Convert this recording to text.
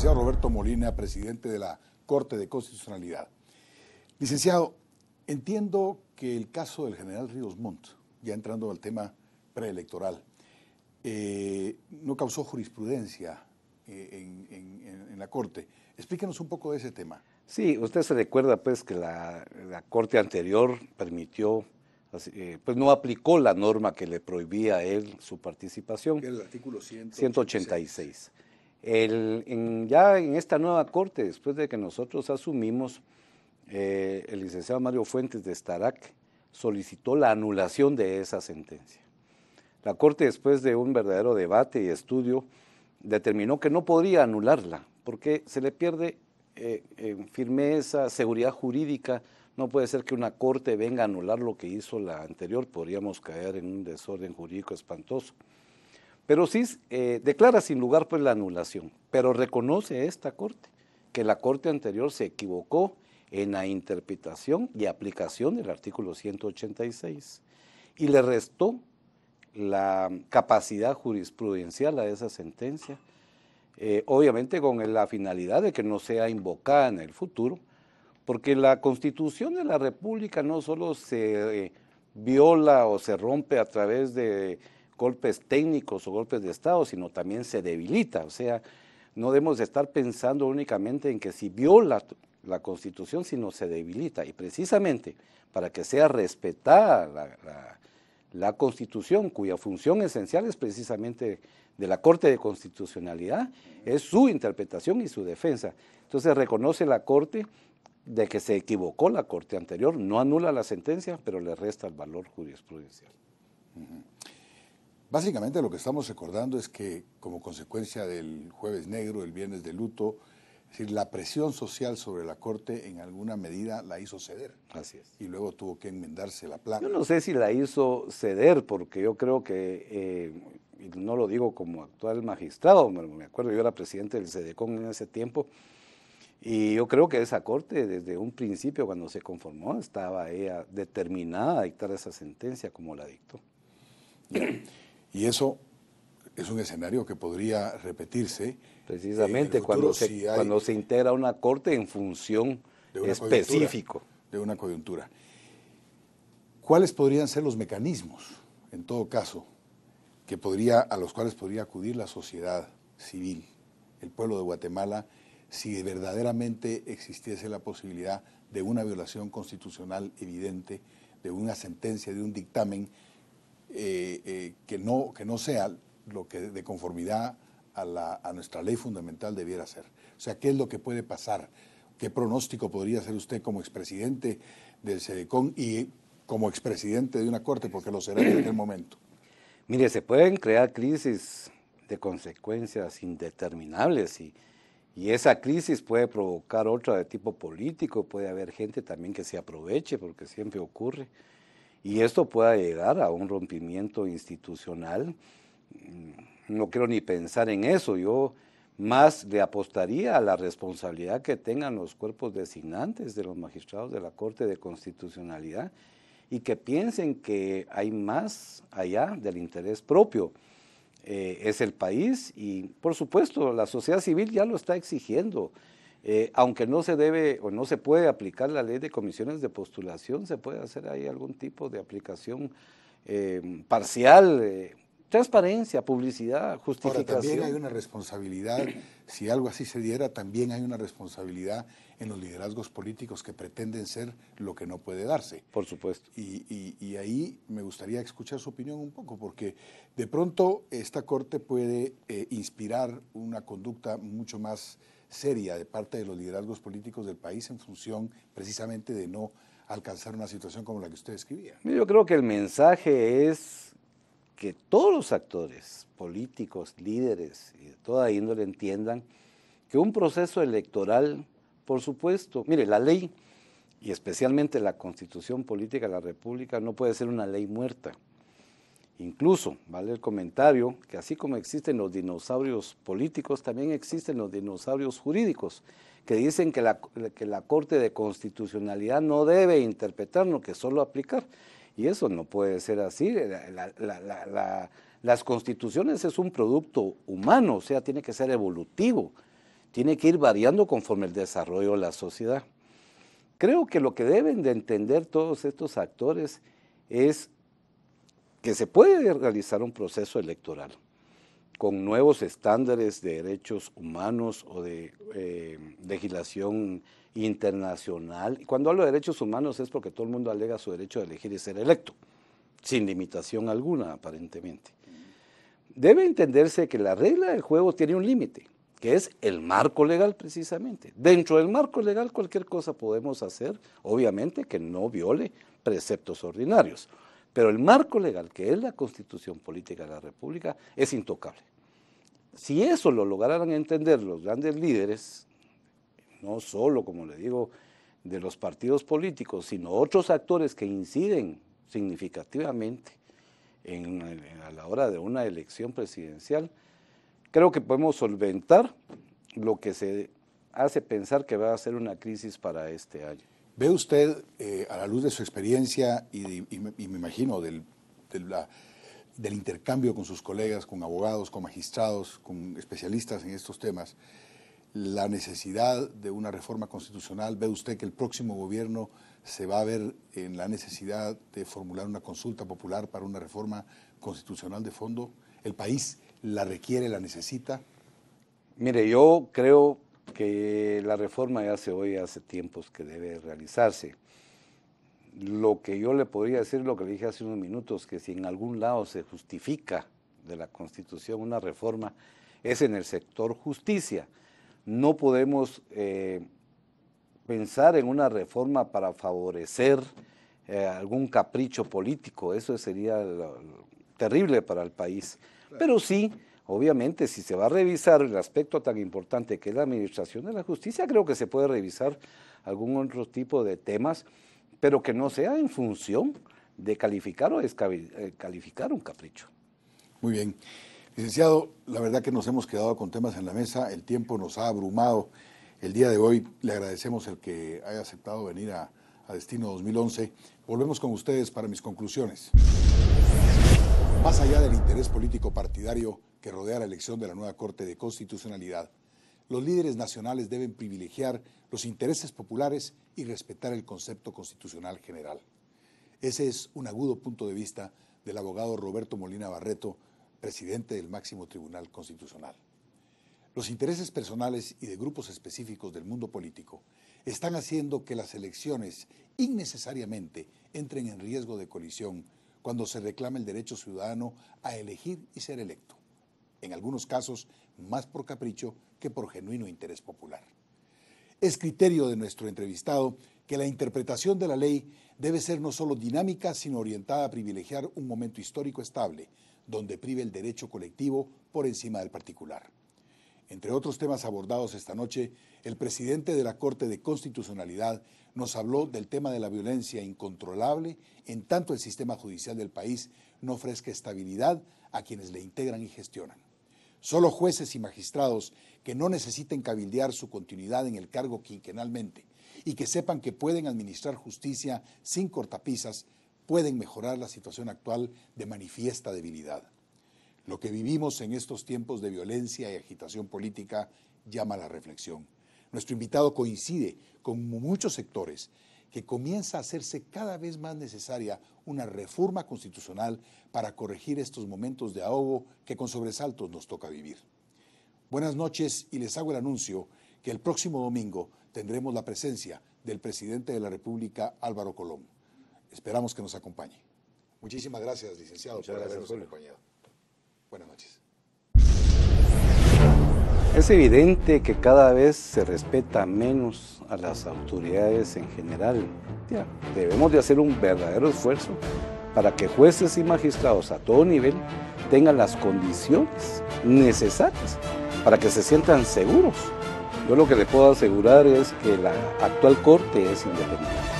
licenciado Roberto Molina, presidente de la Corte de Constitucionalidad. Licenciado, entiendo que el caso del general Ríos Montt, ya entrando al tema preelectoral, eh, no causó jurisprudencia eh, en, la Corte. Explíquenos un poco de ese tema. Sí, usted se recuerda pues que la, Corte anterior permitió eh, pues no aplicó la norma que le prohibía a él su participación. El artículo 186. 186 ya en esta nueva corte, después de que nosotros asumimos, eh, el licenciado Mario Fuentes de Starac solicitó la anulación de esa sentencia. La Corte, después de un verdadero debate y estudio, determinó que no podría anularla, porque se le pierde eh, firmeza, seguridad jurídica. No puede ser que una Corte venga a anular lo que hizo la anterior, podríamos caer en un desorden jurídico espantoso. Pero sí eh, declara sin lugar pues la anulación, pero reconoce esta Corte que la Corte anterior se equivocó en la interpretación y aplicación del artículo 186 y le restó la capacidad jurisprudencial a esa sentencia, eh, obviamente con la finalidad de que no sea invocada en el futuro, porque la constitución de la República no solo se eh, viola o se rompe a través de golpes técnicos o golpes de Estado, sino también se debilita. O sea, no debemos estar pensando únicamente en que si viola la Constitución, sino se debilita. Y precisamente para que sea respetada la, Constitución, cuya función esencial es precisamente de la Corte de Constitucionalidad, es su interpretación y su defensa. Entonces reconoce la Corte de que se equivocó la Corte anterior, no anula la sentencia, pero le resta el valor jurisprudencial. Básicamente lo que estamos recordando es que como consecuencia del jueves negro, el viernes de luto, la presión social sobre la Corte en alguna medida la hizo ceder. Así es. Y luego tuvo que enmendarse la plana. Yo no sé si la hizo ceder, porque yo creo que, eh, no lo digo como actual magistrado, me acuerdo, yo era presidente del SEDECON en ese tiempo, y yo creo que esa Corte, desde un principio, cuando se conformó, estaba ella determinada a dictar esa sentencia como la dictó. Y eso es un escenario que podría repetirse. Precisamente eh, cuando, se, cuando se integra una corte en función específico. De una coyuntura. ¿Cuáles podrían ser los mecanismos, en todo caso, que podría, a los cuales podría acudir la sociedad civil, el pueblo de Guatemala, si verdaderamente existiese la posibilidad de una violación constitucional evidente, de una sentencia, de un dictamen eh, eh, que, no, que no sea lo que de conformidad a, la, a nuestra ley fundamental debiera ser. O sea, ¿qué es lo que puede pasar? ¿Qué pronóstico podría hacer usted como expresidente del SEDECON y como expresidente de una corte, porque lo será en aquel momento? Mire, se pueden crear crisis de consecuencias indeterminables y, y esa crisis puede provocar otra de tipo político, puede haber gente también que se aproveche, porque siempre ocurre y esto pueda llegar a un rompimiento institucional. Mm, no quiero ni pensar en eso. Yo más le apostaría a la responsabilidad que tengan los cuerpos designantes de los magistrados de la Corte de Constitucionalidad y que piensen que hay más allá del interés propio. Eh, es el país y, por supuesto, la sociedad civil ya lo está exigiendo. Eh, aunque no se debe o no se puede aplicar la ley de comisiones de postulación, se puede hacer ahí algún tipo de aplicación eh, parcial, eh, transparencia, publicidad, justificación. Ahora, también hay una responsabilidad, si algo así se diera, también hay una responsabilidad en los liderazgos políticos que pretenden ser lo que no puede darse. Por supuesto. Y, y ahí me gustaría escuchar su opinión un poco, porque de pronto esta Corte puede inspirar una conducta mucho más seria de parte de los liderazgos políticos del país en función precisamente de no alcanzar una situación como la que usted escribía? Yo creo que el mensaje es que todos los actores políticos, líderes y de toda índole entiendan que un proceso electoral, por supuesto, mire, la ley y especialmente la constitución política de la República no puede ser una ley muerta Incluso, vale el comentario, que así como existen los dinosaurios políticos, también existen los dinosaurios jurídicos, que dicen que la, Corte de Constitucionalidad no debe interpretar, no que solo aplicar. Y eso no puede ser así. las constituciones es un producto humano, o sea, tiene que ser evolutivo, tiene que ir variando conforme el desarrollo de la sociedad. Creo que lo que deben de entender todos estos actores es que se puede realizar un proceso electoral con nuevos estándares de derechos humanos o de eh, legislación internacional. Y cuando hablo de derechos humanos es porque todo el mundo alega su derecho de elegir y ser electo, sin limitación alguna aparentemente. Debe entenderse que la regla del juego tiene un límite, que es el marco legal precisamente. Dentro del marco legal cualquier cosa podemos hacer, obviamente que no viole preceptos ordinarios. Pero el marco legal, que es la constitución política de la República, es intocable. Si eso lo lograran entender los grandes líderes, no solo, como le digo, de los partidos políticos, sino otros actores que inciden significativamente a la hora de una elección presidencial, creo que podemos solventar lo que se hace pensar que va a ser una crisis para este año. ¿Ve usted, eh, a la luz de su experiencia y, me imagino del, del, intercambio con sus colegas, con abogados, con magistrados, con especialistas en estos temas, la necesidad de una reforma constitucional? ¿Ve usted que el próximo gobierno se va a ver en la necesidad de formular una consulta popular para una reforma constitucional de fondo? ¿El país la requiere, la necesita? Mire, yo creo que la reforma ya se oye hace tiempos que debe realizarse. Lo que yo le podría decir, lo que le dije hace unos minutos, que si en algún lado se justifica de la Constitución una reforma, es en el sector justicia. No podemos eh, pensar en una reforma para favorecer eh, algún capricho político, eso sería terrible para el país. Pero sí Obviamente, si se va a revisar el aspecto tan importante que es la administración de la justicia, creo que se puede revisar algún otro tipo de temas, pero que no sea en función de calificar o descalificar eh, un capricho. Muy bien. Licenciado, la verdad que nos hemos quedado con temas en la mesa, el tiempo nos ha abrumado. El día de hoy le agradecemos el que haya aceptado venir a, a Destino 2011. Volvemos con ustedes para mis conclusiones. Más allá del interés político partidario, que rodea la elección de la nueva Corte de Constitucionalidad. Los líderes nacionales deben privilegiar los intereses populares y respetar el concepto constitucional general. Ese es un agudo punto de vista del abogado Roberto Molina Barreto, presidente del máximo Tribunal Constitucional. Los intereses personales y de grupos específicos del mundo político están haciendo que las elecciones innecesariamente entren en riesgo de colisión cuando se reclama el derecho ciudadano a elegir y ser electo en algunos casos más por capricho que por genuino interés popular. Es criterio de nuestro entrevistado que la interpretación de la ley debe ser no solo dinámica, sino orientada a privilegiar un momento histórico estable, donde prive el derecho colectivo por encima del particular. Entre otros temas abordados esta noche, el presidente de la Corte de Constitucionalidad nos habló del tema de la violencia incontrolable en tanto el sistema judicial del país no ofrezca estabilidad a quienes le integran y gestionan. Solo jueces y magistrados que no necesiten cabildear su continuidad en el cargo quinquenalmente y que sepan que pueden administrar justicia sin cortapisas pueden mejorar la situación actual de manifiesta debilidad. Lo que vivimos en estos tiempos de violencia y agitación política llama a la reflexión. Nuestro invitado coincide con muchos sectores que comienza a hacerse cada vez más necesaria una reforma constitucional para corregir estos momentos de ahogo que con sobresaltos nos toca vivir. Buenas noches y les hago el anuncio que el próximo domingo tendremos la presencia del presidente de la República, Álvaro Colón. Esperamos que nos acompañe. Muchísimas gracias, licenciado, por habernos acompañado. Buenas noches. Es evidente que cada vez se respeta menos a las autoridades en general. debemos de hacer un verdadero esfuerzo para que jueces y magistrados a todo nivel tengan las condiciones necesarias para que se sientan seguros. Yo lo que le puedo asegurar es que la actual Corte es independiente.